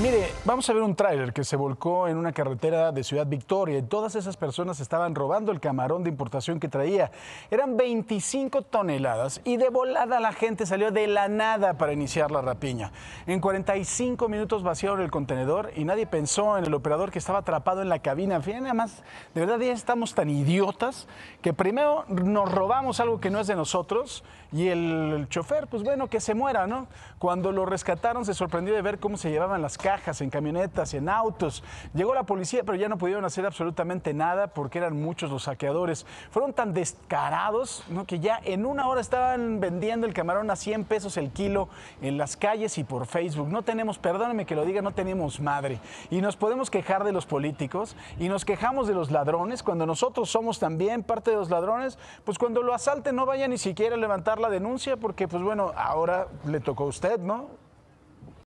mire, vamos a ver un tráiler que se volcó en una carretera de Ciudad Victoria y todas esas personas estaban robando el camarón de importación que traía. Eran 25 toneladas y de volada la gente salió de la nada para iniciar la rapiña. En 45 minutos vaciaron el contenedor y nadie pensó en el operador que estaba atrapado en la cabina. Fíjense, más, de verdad ya estamos tan idiotas que primero nos robamos algo que no es de nosotros y el chofer, pues bueno, que se muera, ¿no? Cuando lo rescataron se sorprendió de ver cómo se llevaban las cajas, en camionetas, en autos. Llegó la policía, pero ya no pudieron hacer absolutamente nada porque eran muchos los saqueadores. Fueron tan descarados ¿no? que ya en una hora estaban vendiendo el camarón a 100 pesos el kilo en las calles y por Facebook. No tenemos, perdóname que lo diga, no tenemos madre. Y nos podemos quejar de los políticos y nos quejamos de los ladrones cuando nosotros somos también parte de los ladrones. Pues cuando lo asalten no vaya ni siquiera a levantar la denuncia porque pues bueno, ahora le tocó a usted, ¿no?